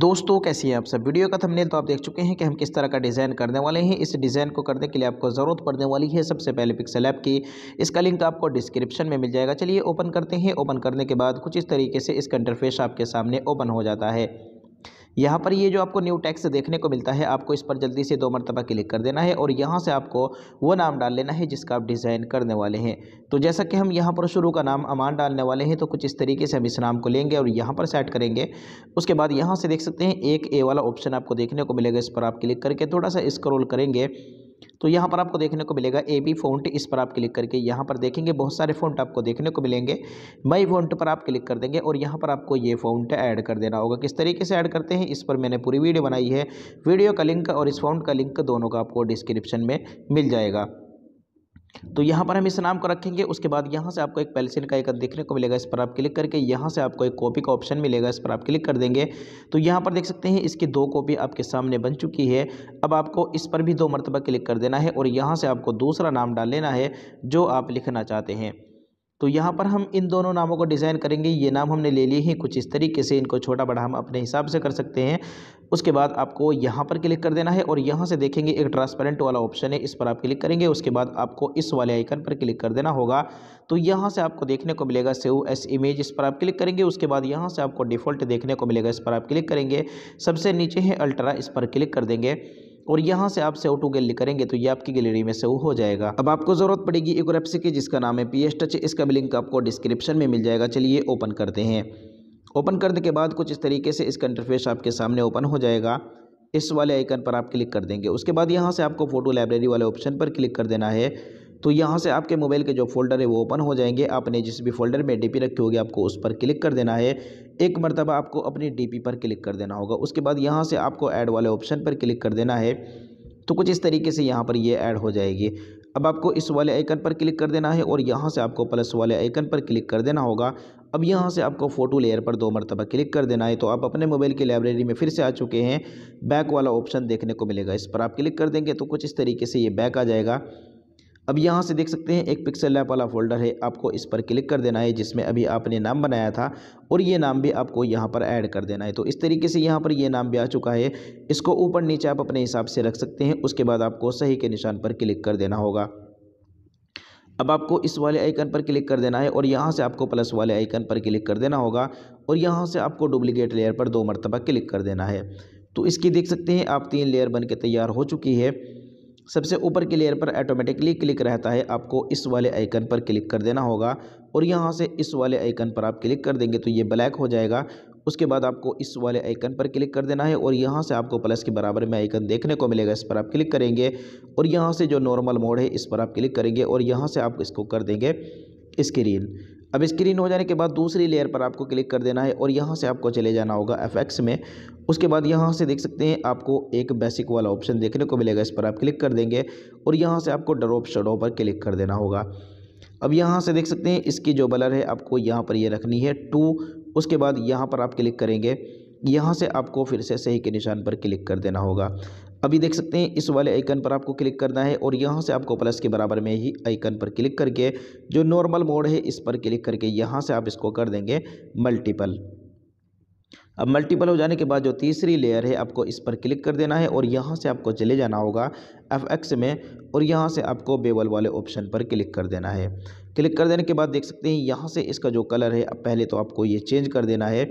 दोस्तों कैसी है आप सब वीडियो का थंबनेल तो आप देख चुके हैं कि हम किस तरह का डिज़ाइन करने वाले हैं इस डिज़ाइन को करने के लिए आपको ज़रूरत पड़ने वाली है सबसे पहले पिक्सल ऐप की इसका लिंक तो आपको डिस्क्रिप्शन में मिल जाएगा चलिए ओपन करते हैं ओपन करने के बाद कुछ इस तरीके से इसका इंटरफेस आपके सामने ओपन हो जाता है यहाँ पर ये जो आपको न्यू टैक्स देखने को मिलता है आपको इस पर जल्दी से दो मरतबा क्लिक कर देना है और यहाँ से आपको वो नाम डाल लेना है जिसका आप डिज़ाइन करने वाले हैं तो जैसा कि हम यहाँ पर शुरू का नाम अमान डालने वाले हैं तो कुछ इस तरीके से हम इस नाम को लेंगे और यहाँ पर सेट करेंगे उसके बाद यहाँ से देख सकते हैं एक ए वाला ऑप्शन आपको देखने को मिलेगा इस पर आप क्लिक करके थोड़ा सा स्क्रोल करेंगे तो यहाँ पर आपको देखने को मिलेगा ए बी फोन्ट इस पर आप क्लिक करके यहाँ पर देखेंगे बहुत सारे फोन आपको देखने को मिलेंगे मई फोन्ट पर आप क्लिक कर देंगे और यहाँ पर आपको ये फ़ॉन्ट ऐड कर देना होगा किस तरीके से ऐड करते हैं इस पर मैंने पूरी वीडियो बनाई है वीडियो का लिंक और इस फोन का लिंक दोनों का आपको डिस्क्रिप्शन में मिल जाएगा तो यहाँ पर हम इस नाम को रखेंगे उसके बाद यहाँ से आपको एक पेलसिन का एक देखने को मिलेगा इस पर आप क्लिक करके यहाँ से आपको एक कॉपी का ऑप्शन मिलेगा इस पर आप क्लिक कर देंगे तो यहाँ पर देख सकते हैं इसकी दो कॉपी आपके सामने बन चुकी है अब आपको इस पर भी दो मरतबा क्लिक कर देना है और यहाँ से आपको दूसरा नाम डाल लेना है जो आप लिखना चाहते हैं तो यहाँ पर हम इन दोनों नामों को डिज़ाइन करेंगे ये नाम हमने ले लिए हैं कुछ इस तरीके से इनको छोटा बड़ा हम अपने हिसाब से कर सकते हैं उसके बाद आपको यहाँ पर क्लिक कर देना है और यहाँ से देखेंगे एक ट्रांसपेरेंट वाला ऑप्शन है इस पर आप क्लिक करेंगे उसके बाद आपको इस वाले आइकन पर क्लिक कर देना होगा तो यहाँ से आपको देखने को मिलेगा सेव एस इमेज इस पर आप क्लिक करेंगे उसके बाद यहाँ से आपको डिफ़ॉल्ट देखने को मिलेगा इस पर आप क्लिक करेंगे सबसे नीचे है अल्ट्रा इस पर क्लिक कर देंगे और यहाँ से आप सेव टू गैलरी करेंगे तो ये आपकी गैलरी में सेव हो जाएगा अब आपको जरूरत पड़ेगी एक वेबसाइट की जिसका नाम है पी टच इसका भी लिंक आपको डिस्क्रिप्शन में मिल जाएगा चलिए ओपन करते हैं ओपन करने के बाद कुछ इस तरीके से इसका इंटरफेस आपके सामने ओपन हो जाएगा इस वाले आइकन पर आप क्लिक कर देंगे उसके बाद यहाँ से आपको फ़ोटो लाइब्रेरी वाले ऑप्शन पर क्लिक कर देना है तो यहाँ से आपके मोबाइल के जो फोल्डर है वो ओपन हो जाएंगे आपने जिस भी फोल्डर में डी पी रखी होगी आपको उस पर क्लिक कर देना है एक मरतबा आपको अपनी डी पी पर क्लिक कर देना होगा उसके बाद यहाँ से आपको ऐड वाले ऑप्शन पर क्लिक कर देना है तो कुछ इस तरीके से यहाँ पर ये ऐड हो जाएगी अब आपको इस वाले आइकन पर क्लिक कर देना है और यहाँ से आपको प्लस वाले आइकन पर क्लिक कर देना होगा अब यहाँ से आपको फ़ोटो लेयर पर दो मरतबा क्लिक कर देना है तो आप अपने मोबाइल की लाइब्रेरी में फिर से आ चुके हैं बैक वाला ऑप्शन देखने को मिलेगा इस पर आप क्लिक कर देंगे तो कुछ इस तरीके से ये बैक आ जाएगा अब यहाँ से देख सकते हैं एक पिक्सल लैप वाला फोल्डर है आपको इस पर क्लिक कर देना है जिसमें अभी आपने नाम बनाया था और ये नाम भी आपको यहाँ पर ऐड कर देना है तो इस तरीके से यहाँ पर ये नाम भी आ चुका है इसको ऊपर नीचे आप अपने हिसाब से रख सकते हैं उसके बाद आपको सही के निशान पर क्लिक कर देना होगा अब आपको इस वाले आइकन पर क्लिक कर देना है और यहाँ से आपको प्लस वाले आइकन पर क्लिक कर देना होगा और यहाँ से आपको डुप्लीकेट लेयर पर दो मरतबा क्लिक कर देना है तो इसकी देख सकते हैं आप तीन लेयर बन के तैयार हो चुकी है सबसे ऊपर के लेयर पर ऑटोमेटिकली क्लिक रहता है आपको इस वाले आइकन पर क्लिक कर देना होगा और यहाँ से इस वाले आइकन पर आप क्लिक कर देंगे तो ये ब्लैक हो जाएगा उसके बाद आपको इस वाले आइकन पर क्लिक कर देना है और यहाँ से आपको प्लस के बराबर में आइकन देखने को मिलेगा इस पर आप क्लिक करेंगे और यहाँ से जो नॉर्मल मोड है इस पर आप क्लिक करेंगे और यहाँ से आप इसको कर देंगे स्क्रीन अब स्क्रीन हो जाने के बाद दूसरी लेयर पर आपको क्लिक कर देना है और यहाँ से आपको चले जाना होगा एफ में उसके बाद यहाँ से देख सकते हैं आपको एक बेसिक वाला ऑप्शन देखने को मिलेगा इस पर आप क्लिक कर देंगे और यहाँ से आपको ड्रॉप शडो पर क्लिक कर देना होगा अब यहाँ से देख सकते हैं इसकी जो बलर है आपको यहाँ पर ये यह रखनी है टू उसके बाद यहाँ पर आप क्लिक करेंगे यहाँ से आपको फिर से सही के निशान पर क्लिक कर देना होगा अभी देख सकते हैं इस वाले आइकन पर आपको क्लिक करना है और यहाँ से आपको प्लस के बराबर में ही आइकन पर क्लिक करके जो नॉर्मल मोड है इस पर क्लिक करके यहाँ से आप इसको कर देंगे मल्टीपल अब मल्टीपल हो जाने के बाद जो तीसरी लेयर है आपको इस पर क्लिक कर देना है और यहाँ से आपको चले जाना होगा एफ एक्स में और यहाँ से आपको बेबल वाले ऑप्शन पर क्लिक कर देना है क्लिक कर देने के बाद देख सकते हैं यहाँ से इसका जो कलर है पहले तो आपको ये चेंज कर देना है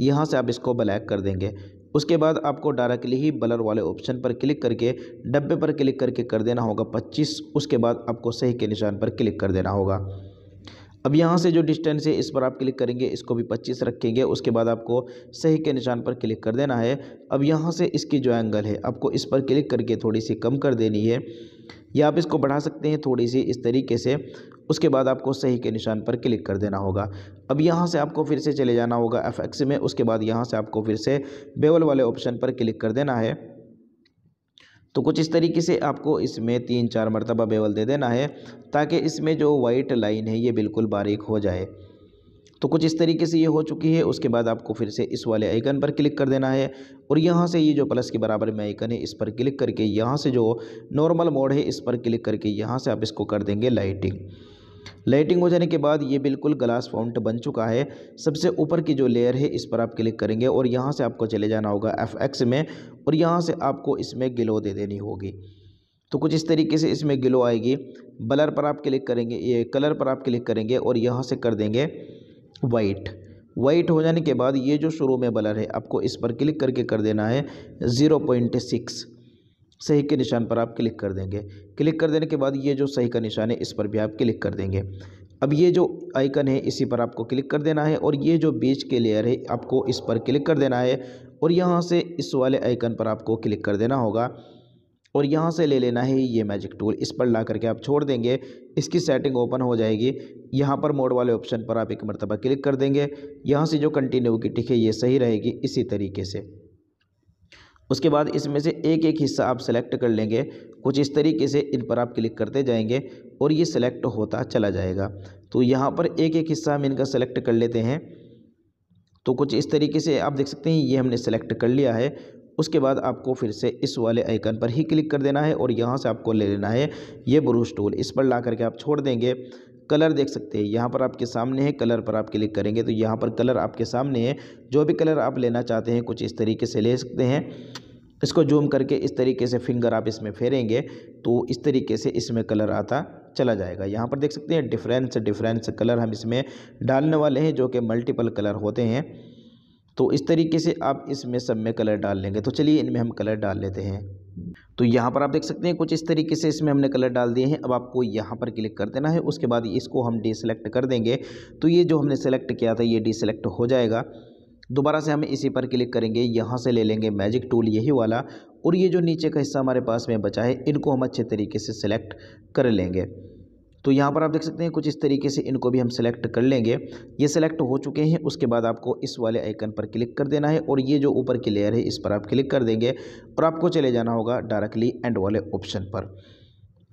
यहाँ से आप इसको ब्लैक कर देंगे उसके बाद आपको डायरेक्टली ही बलर वाले ऑप्शन पर क्लिक करके डब्बे पर क्लिक करके कर देना होगा 25 उसके बाद आपको सही के निशान पर क्लिक कर देना होगा अब यहाँ से जो डिस्टेंस है इस पर आप क्लिक करेंगे इसको भी 25 रखेंगे उसके बाद आपको सही के निशान पर क्लिक कर देना है अब यहाँ से इसकी जो एंगल है आपको इस पर क्लिक करके थोड़ी सी कम कर देनी है या आप इसको बढ़ा सकते हैं थोड़ी सी इस तरीके से उसके बाद आपको सही के निशान पर क्लिक कर देना होगा अब यहाँ से आपको फिर से चले जाना होगा एफ में उसके बाद यहाँ से आपको फिर से बेवल वाले ऑप्शन पर क्लिक कर देना है तो कुछ इस तरीके से आपको इसमें तीन चार मरतबा बेवल दे देना है ताकि इसमें जो वाइट लाइन है ये बिल्कुल बारीक हो जाए तो कुछ इस तरीके से ये हो चुकी है उसके बाद आपको फिर से इस वाले आइकन पर क्लिक कर देना है और यहाँ से ये जो प्लस के बराबर में आइकन है इस पर क्लिक करके यहाँ से जो नॉर्मल मोड है इस पर क्लिक करके यहाँ से आप इसको कर देंगे लाइटिंग लाइटिंग हो जाने के बाद ये बिल्कुल ग्लास फाउंट बन चुका है सबसे ऊपर की जो लेयर है इस पर आप क्लिक करेंगे और यहाँ से आपको चले जाना होगा एफ एक्स में और यहाँ से आपको इसमें गिलो दे देनी होगी तो कुछ इस तरीके से इसमें गिलो आएगी बलर पर आप क्लिक करेंगे ये कलर पर आप क्लिक करेंगे और यहाँ से कर देंगे वाइट वाइट हो जाने के बाद ये जो शुरू में बलर है आपको इस पर क्लिक करके कर देना है ज़ीरो पॉइंट सिक्स सही के निशान पर आप क्लिक कर देंगे क्लिक कर देने के बाद ये जो सही का निशान है इस पर भी आप क्लिक कर देंगे अब ये जो आइकन है इसी पर आपको क्लिक कर देना है और ये जो बीच के लेयर है आपको इस पर क्लिक कर देना है और यहाँ से इस वाले आइकन पर आपको क्लिक कर देना होगा और यहाँ से ले लेना है ये मैजिक टूल इस पर ला करके आप छोड़ देंगे इसकी सेटिंग ओपन हो जाएगी यहाँ पर मोड वाले ऑप्शन पर आप एक मरतबा क्लिक कर देंगे यहाँ से जो कंटिन्यू की टिक है ये सही रहेगी इसी तरीके से उसके बाद इसमें से एक एक हिस्सा आप सेलेक्ट कर लेंगे कुछ इस तरीके से इन पर आप क्लिक करते जाएंगे और ये सेलेक्ट होता चला जाएगा तो यहाँ पर एक एक हिस्सा हम इनका सेलेक्ट कर लेते हैं तो कुछ इस तरीके से आप देख सकते हैं ये हमने सेलेक्ट कर लिया है उसके बाद आपको फिर से इस वाले आइकन पर ही क्लिक कर देना है और यहाँ से आपको ले लेना है ये ब्रूस टूल इस पर ला करके आप छोड़ देंगे कलर देख सकते हैं यहाँ पर आपके सामने है कलर पर आप क्लिक करेंगे तो यहाँ पर कलर आपके सामने है जो भी कलर आप लेना चाहते हैं कुछ इस तरीके से ले सकते हैं इसको जूम करके इस तरीके से फिंगर आप इसमें फेरेंगे तो इस तरीके से इसमें कलर आता चला जाएगा यहाँ पर देख सकते हैं डिफरेंस डिफरेंस कलर हम इसमें डालने वाले हैं जो कि मल्टीपल कलर होते हैं तो इस तरीके से आप इसमें सब में कलर डाल लेंगे तो चलिए इनमें हम कलर डाल लेते हैं तो यहाँ पर आप देख सकते हैं कुछ इस तरीके से इसमें हमने कलर डाल दिए हैं अब आपको यहाँ पर क्लिक कर देना है उसके बाद इसको हम डिसेलेक्ट कर देंगे तो ये जो हमने सेलेक्ट किया था ये सेलेक्ट हो जाएगा दोबारा से हम इसी पर क्लिक करेंगे यहाँ से ले लेंगे मैजिक टूल यही वाला और ये जो नीचे का हिस्सा हमारे पास में बचा है इनको हम अच्छे तरीके से सेलेक्ट कर लेंगे तो यहाँ पर आप देख सकते हैं कुछ इस तरीके से इनको भी हम सेलेक्ट कर लेंगे ये सेलेक्ट हो चुके हैं उसके बाद आपको इस वाले आइकन पर क्लिक कर देना है और ये जो ऊपर की लेयर है इस पर आप क्लिक कर देंगे और आपको चले जाना होगा डायरेक्टली एंड वाले ऑप्शन पर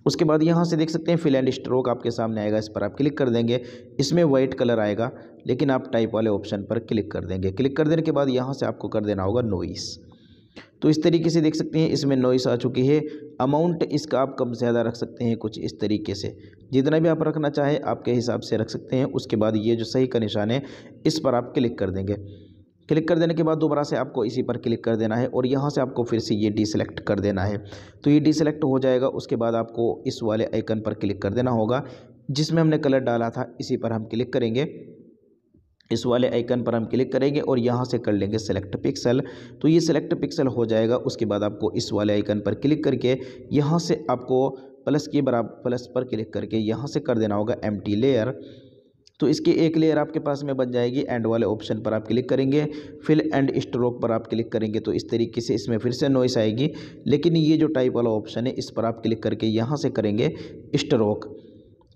उसके बाद यहाँ से देख सकते हैं फिल एंड स्ट्रोक आपके सामने आएगा इस पर आप क्लिक कर देंगे इसमें वाइट कलर आएगा लेकिन आप टाइप वाले ऑप्शन पर क्लिक कर देंगे क्लिक कर देने के बाद यहाँ से आपको कर देना होगा नोइस तो इस तरीके से देख सकते हैं इसमें नॉइस आ चुकी है अमाउंट इसका आप कम ज़्यादा रख सकते हैं कुछ इस तरीके से जितना भी आप रखना चाहें आपके हिसाब से रख सकते हैं उसके बाद ये जो सही का निशान है इस पर आप क्लिक कर देंगे क्लिक कर देने के बाद दोबारा से आपको इसी पर क्लिक कर देना है और यहाँ से आपको फिर से ये डिसेलेक्ट कर देना है तो ये डिसेलेक्ट हो जाएगा उसके बाद आपको इस वाले आइकन पर क्लिक कर देना होगा जिसमें हमने कलर डाला था इसी पर हम क्लिक करेंगे इस वाले आइकन पर हम क्लिक करेंगे और यहाँ से कर लेंगे सेलेक्ट पिक्सल तो ये सेलेक्ट पिक्सल हो जाएगा उसके बाद आपको इस वाले आइकन पर क्लिक करके यहाँ से आपको प्लस के बराबर प्लस पर क्लिक करके यहाँ से कर देना होगा एम लेयर तो इसके एक लेयर आपके पास में बन जाएगी एंड वाले ऑप्शन पर आप क्लिक करेंगे फिल एंड स्ट्रोक पर आप क्लिक करेंगे तो इस तरीके से इसमें फिर से नॉइस आएगी लेकिन ये जो टाइप वाला ऑप्शन है इस पर आप क्लिक करके यहाँ से करेंगे स्ट्रोक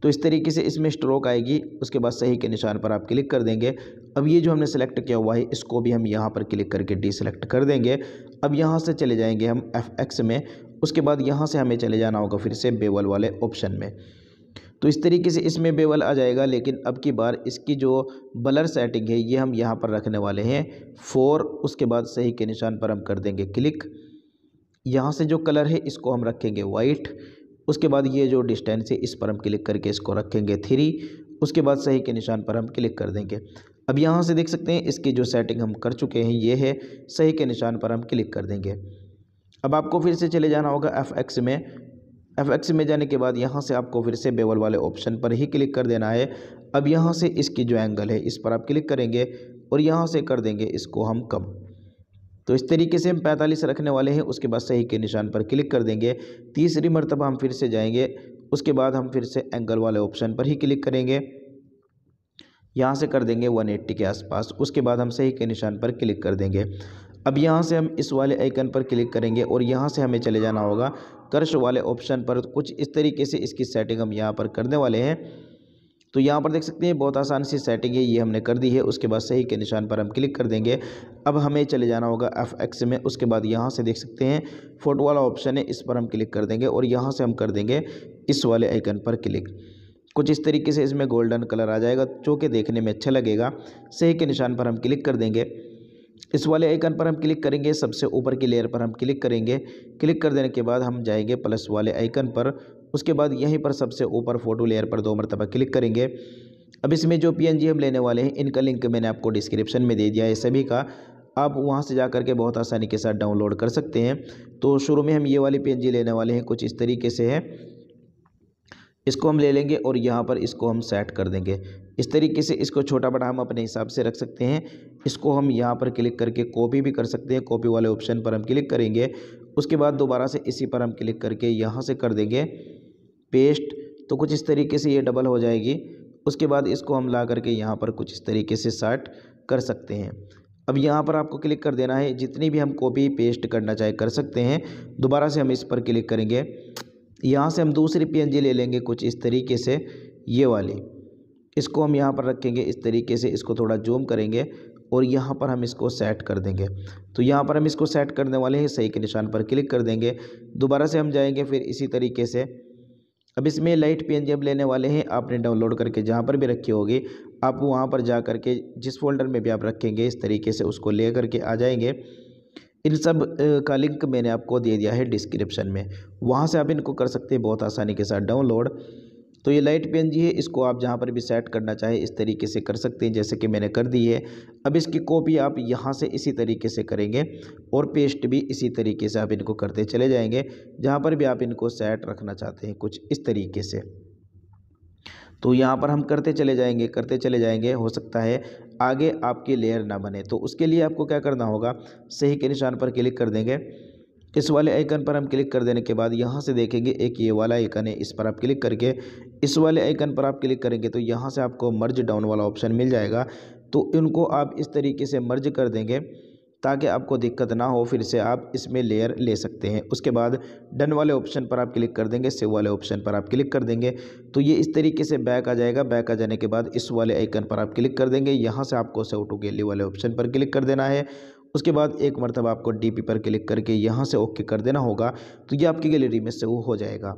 तो इस तरीके से इसमें स्ट्रोक आएगी उसके बाद सही के निशान पर आप क्लिक कर देंगे अब ये जो हमने सेलेक्ट किया हुआ है इसको भी हम यहाँ पर क्लिक करके डी सेलेक्ट कर देंगे अब यहाँ से चले जाएंगे हम एफ एक्स में उसके बाद यहाँ से हमें चले जाना होगा फिर से बेवल वाले ऑप्शन में तो इस तरीके से इसमें बेवल आ जाएगा लेकिन अब की बार इसकी जो बलर सेटिंग है ये हम यहाँ पर रखने वाले हैं फोर उसके बाद सही के निशान पर हम कर देंगे क्लिक यहाँ से जो कलर है इसको हम रखेंगे वाइट उसके बाद ये जो डिस्टेंस है इस पर हम क्लिक करके इसको रखेंगे थ्री उसके बाद सही के निशान पर हम क्लिक कर देंगे अब यहाँ से देख सकते हैं इसकी जो सेटिंग हम कर चुके हैं ये है सही के निशान पर हम क्लिक कर देंगे अब आपको फिर से चले जाना होगा एफ एक्स में एफ एक्स में जाने के बाद यहाँ से आपको फिर से बेवल वाले ऑप्शन पर ही क्लिक कर देना है अब यहाँ से इसकी जो एंगल है इस पर आप क्लिक करेंगे और यहाँ से कर देंगे इसको हम कम तो इस तरीके से हम पैंतालीस रखने वाले हैं उसके बाद सही के निशान पर क्लिक कर देंगे तीसरी मरतबा हम फिर से जाएंगे उसके बाद हम फिर से एंगल वाले ऑप्शन पर ही क्लिक करेंगे यहाँ से कर देंगे 180 के आसपास उसके बाद हम सही के निशान पर क्लिक कर देंगे अब यहाँ से हम इस वाले आइकन पर क्लिक करेंगे और यहाँ से हमें चले जाना होगा कर्श वाले ऑप्शन पर कुछ इस तरीके से इसकी सेटिंग हम यहाँ पर करने वाले हैं तो यहाँ पर देख सकते हैं बहुत आसान सी सेटिंग है ये हमने कर दी है उसके बाद सही के निशान पर हम क्लिक कर देंगे अब हमें चले जाना होगा एफ एक्स में उसके बाद यहाँ से देख सकते हैं फोटो वाला ऑप्शन है इस पर हम क्लिक कर देंगे और यहाँ से हम कर देंगे इस वाले आइकन पर क्लिक कुछ इस तरीके से इसमें गोल्डन कलर आ जाएगा जो कि देखने में अच्छा लगेगा सही के निशान पर हम क्लिक कर देंगे इस वाले आइकन पर हम क्लिक करेंगे सबसे ऊपर की लेयर पर हम क्लिक करेंगे क्लिक कर देने के बाद हम जाएंगे प्लस वाले आइकन पर उसके बाद यहीं पर सबसे ऊपर फोटो लेयर पर दो मरतबा क्लिक करेंगे अब इसमें जो पी हम लेने वाले हैं इनका लिंक मैंने आपको डिस्क्रिप्शन में दे दिया है सभी का आप वहाँ से जा कर के बहुत आसानी के साथ डाउनलोड कर सकते हैं तो शुरू में हम ये वाली पी लेने वाले हैं कुछ इस तरीके से है इसको हम ले लेंगे और यहाँ पर इसको हम सेट कर देंगे इस तरीके से इसको छोटा बड़ा हम अपने हिसाब से रख सकते हैं इसको हम यहाँ पर क्लिक करके कॉपी भी कर सकते हैं कॉपी वाले ऑप्शन पर हम क्लिक करेंगे उसके बाद दोबारा से इसी पर हम क्लिक करके यहाँ से कर देंगे पेस्ट तो कुछ इस तरीके से ये डबल हो जाएगी उसके बाद इसको हम ला करके यहाँ पर कुछ इस तरीके से साट कर सकते हैं अब यहाँ पर आपको क्लिक कर देना है जितनी भी हम कॉपी पेस्ट करना चाहे कर सकते हैं दोबारा से हम इस पर क्लिक करेंगे यहाँ से हम दूसरी पी ले लेंगे कुछ इस तरीके से ये वाली इसको हम यहाँ पर रखेंगे इस तरीके से इसको थोड़ा जूम करेंगे और यहाँ पर हम इसको सेट कर देंगे तो यहाँ पर हम इसको सेट करने वाले हैं सही के निशान पर क्लिक कर देंगे दोबारा से हम जाएंगे फिर इसी तरीके से अब इसमें लाइट पी अब लेने वाले हैं आपने डाउनलोड करके जहाँ पर भी रखी होगी आप वहाँ पर जा कर के जिस फोल्डर में भी आप रखेंगे इस तरीके से उसको ले करके आ जाएंगे इन सब का लिंक मैंने आपको दे दिया है डिस्क्रिप्शन में वहाँ से आप इनको कर सकते हैं बहुत आसानी के साथ डाउनलोड तो ये लाइट पेन जी है इसको आप जहाँ पर भी सेट करना चाहें इस तरीके से कर सकते हैं जैसे कि मैंने कर दी है अब इसकी कॉपी आप यहाँ से इसी तरीके से करेंगे और पेस्ट भी इसी तरीके से आप इनको करते चले जाएंगे जहाँ पर भी आप इनको सेट रखना चाहते हैं कुछ इस तरीके से तो यहाँ पर हम करते चले जाएंगे करते चले जाएंगे हो सकता है आगे आपकी लेयर ना बने तो उसके लिए आपको क्या करना होगा सही के निशान पर क्लिक कर देंगे इस वाले आइकन पर हम क्लिक कर देने के बाद यहाँ से देखेंगे एक ये वाला आइकन है इस पर आप क्लिक करके इस वाले आइकन पर आप क्लिक करेंगे तो यहाँ से आपको मर्ज डाउन वाला ऑप्शन मिल जाएगा तो इनको आप इस तरीके से मर्ज कर देंगे ताकि आपको दिक्कत ना हो फिर से आप इसमें लेयर ले सकते हैं उसके बाद डन वाले ऑप्शन पर आप क्लिक कर देंगे सेव वाले ऑप्शन पर आप क्लिक कर देंगे तो ये इस तरीके से बैक आ जाएगा बैक आ जाने के बाद इस वाले आइकन पर आप क्लिक कर देंगे यहाँ से आपको सेव टू गैली वाले ऑप्शन पर क्लिक कर देना है उसके बाद एक मरतब आपको डी पी पर क्लिक करके यहाँ से ओके कर देना होगा तो ये आपकी गैलरी में से वो हो जाएगा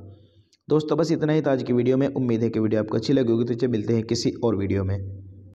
दोस्तों बस इतना ही था आज की वीडियो में उम्मीद है कि वीडियो आपको अच्छी लगी होगी तो चलिए मिलते हैं किसी और वीडियो में